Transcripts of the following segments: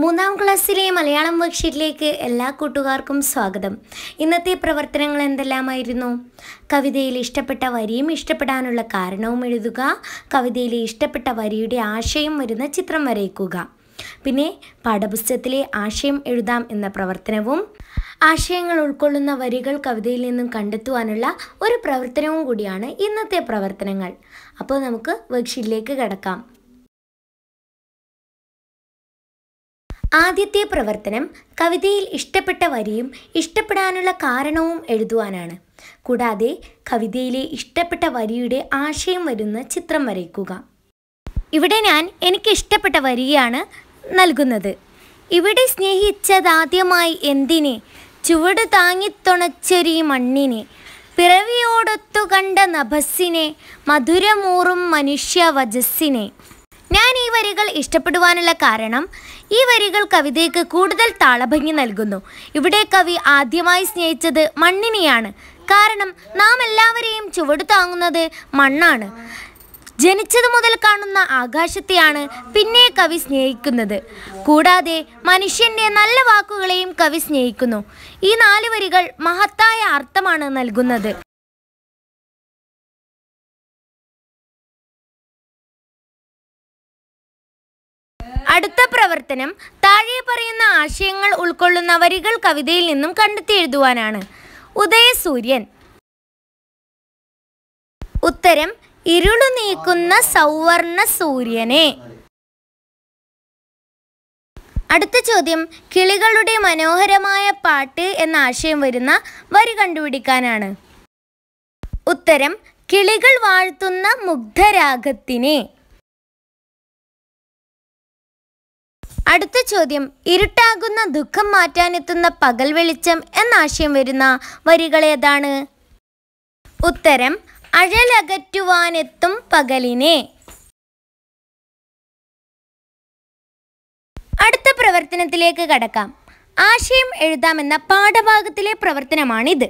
മൂന്നാം ക്ലാസ്സിലെ മലയാളം വർക്ക്ഷീറ്റിലേക്ക് എല്ലാ കൂട്ടുകാർക്കും സ്വാഗതം ഇന്നത്തെ പ്രവർത്തനങ്ങൾ എന്തെല്ലാമായിരുന്നു കവിതയിൽ ഇഷ്ടപ്പെട്ട വരിയും ഇഷ്ടപ്പെടാനുള്ള കാരണവും എഴുതുക കവിതയിലെ ഇഷ്ടപ്പെട്ട വരിയുടെ ആശയം വരുന്ന ചിത്രം വരയ്ക്കുക പിന്നെ പാഠപുസ്തകത്തിലെ ആശയം എഴുതാം എന്ന പ്രവർത്തനവും ആശയങ്ങൾ ഉൾക്കൊള്ളുന്ന വരികൾ കവിതയിൽ നിന്നും കണ്ടെത്തുവാനുള്ള ഒരു പ്രവർത്തനവും കൂടിയാണ് ഇന്നത്തെ പ്രവർത്തനങ്ങൾ അപ്പോൾ നമുക്ക് വർക്ക്ഷീറ്റിലേക്ക് കിടക്കാം ആദ്യത്തെ പ്രവർത്തനം കവിതയിൽ ഇഷ്ടപ്പെട്ട വരിയും ഇഷ്ടപ്പെടാനുള്ള കാരണവും എഴുതുവാനാണ് കൂടാതെ കവിതയിലെ ഇഷ്ടപ്പെട്ട വരിയുടെ ആശയം വരുന്ന ചിത്രം വരയ്ക്കുക ഇവിടെ ഞാൻ എനിക്ക് ഇഷ്ടപ്പെട്ട വരിയാണ് നൽകുന്നത് ഇവിടെ സ്നേഹിച്ചതാദ്യമായി എന്തിനെ ചുവട് താങ്ങിത്തുണച്ചൊരു മണ്ണിനെ പിറവിയോടൊത്തു കണ്ട നഭസ്സിനെ മധുരമൂറും മനുഷ്യ വജസ്സിനെ വരികൾ ഇഷ്ടപ്പെടുവാനുള്ള കാരണം ഈ വരികൾ കവിതയ്ക്ക് കൂടുതൽ താളഭംഗി നൽകുന്നു ഇവിടെ കവി ആദ്യമായി സ്നേഹിച്ചത് മണ്ണിനെയാണ് കാരണം നാം എല്ലാവരെയും ചുവട് താങ്ങുന്നത് മണ്ണാണ് ജനിച്ചതു മുതൽ കാണുന്ന ആകാശത്തെയാണ് പിന്നെ കവി സ്നേഹിക്കുന്നത് കൂടാതെ മനുഷ്യൻ്റെ നല്ല വാക്കുകളെയും കവി സ്നേഹിക്കുന്നു ഈ നാല് വരികൾ മഹത്തായ അർത്ഥമാണ് നൽകുന്നത് അടുത്ത പ്രവർത്തനം താഴെ പറയുന്ന ആശയങ്ങൾ ഉൾക്കൊള്ളുന്ന വരികൾ കവിതയിൽ നിന്നും കണ്ടെത്തി എഴുതുവാനാണ് ഉദയസൂര്യൻ ഉത്തരം ഇരുളു നീക്കുന്ന സൗവർണ സൂര്യനെ അടുത്ത ചോദ്യം കിളികളുടെ മനോഹരമായ പാട്ട് എന്ന ആശയം വരുന്ന വരി കണ്ടുപിടിക്കാനാണ് ഉത്തരം കിളികൾ വാഴ്ത്തുന്ന മുഗ്ധരാഗത്തിനെ അടുത്ത ചോദ്യം ഇരുട്ടാകുന്ന ദുഃഖം മാറ്റാനെത്തുന്ന പകൽ വെളിച്ചം എന്ന ആശയം വരുന്ന വരികൾ ഏതാണ് ഉത്തരം അഴലകറ്റുവാനെത്തും പകലിനെ അടുത്ത പ്രവർത്തനത്തിലേക്ക് കടക്കാം ആശയം എഴുതാമെന്ന പാഠഭാഗത്തിലെ പ്രവർത്തനമാണിത്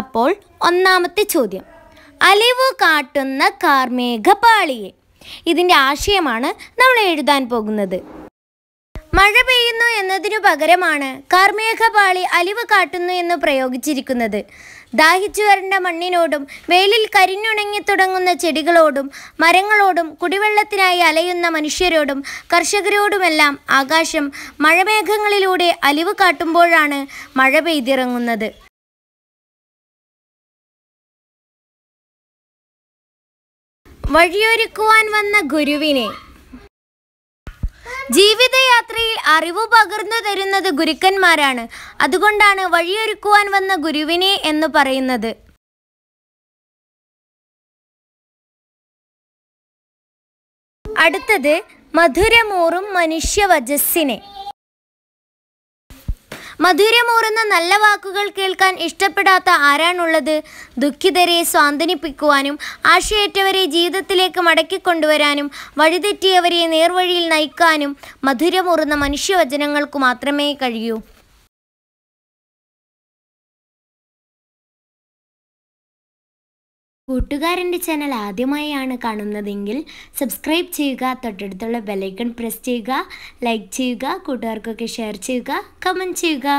അപ്പോൾ ഒന്നാമത്തെ ചോദ്യം അലിവ് കാട്ടുന്ന കാർമേഘപാളിയെ ഇതിൻ്റെ ആശയമാണ് നമ്മൾ എഴുതാൻ പോകുന്നത് മഴ പെയ്യുന്നു എന്നതിനു പകരമാണ് കാർമേഘപാളി അലിവ് കാട്ടുന്നു എന്ന് പ്രയോഗിച്ചിരിക്കുന്നത് ദാഹിച്ചു വരേണ്ട മണ്ണിനോടും വെയിലിൽ കരിഞ്ഞുണങ്ങി തുടങ്ങുന്ന ചെടികളോടും മരങ്ങളോടും കുടിവെള്ളത്തിനായി അലയുന്ന മനുഷ്യരോടും കർഷകരോടുമെല്ലാം ആകാശം മഴമേഘങ്ങളിലൂടെ അലിവ് കാട്ടുമ്പോഴാണ് മഴ പെയ്തിറങ്ങുന്നത് വഴിയൊരുക്കുവാൻ വന്ന ഗുരുവിനെ ജീവിതയാത്രയിൽ അറിവ് പകർന്നു തരുന്നത് ഗുരുക്കന്മാരാണ് അതുകൊണ്ടാണ് വഴിയൊരുക്കുവാൻ വന്ന ഗുരുവിനെ എന്ന് പറയുന്നത് അടുത്തത് മധുരമോറും മനുഷ്യവജസ്സിനെ മധുരമൂറുന്ന നല്ല വാക്കുകൾ കേൾക്കാൻ ഇഷ്ടപ്പെടാത്ത ആരാണുള്ളത് ദുഃഖിതരെ സ്വാന്തനിപ്പിക്കുവാനും ആശയേറ്റവരെ ജീവിതത്തിലേക്ക് മടക്കിക്കൊണ്ടുവരാനും വഴിതെറ്റിയവരെ നേർവഴിയിൽ നയിക്കാനും മധുരമൂറുന്ന മനുഷ്യവചനങ്ങൾക്കു മാത്രമേ കഴിയൂ കൂട്ടുകാരൻ്റെ ചാനൽ ആദ്യമായാണ് കാണുന്നതെങ്കിൽ സബ്സ്ക്രൈബ് ചെയ്യുക തൊട്ടടുത്തുള്ള ബെലൈക്കൺ പ്രസ് ചെയ്യുക ലൈക്ക് ചെയ്യുക കൂട്ടുകാർക്കൊക്കെ ഷെയർ ചെയ്യുക കമൻറ്റ് ചെയ്യുക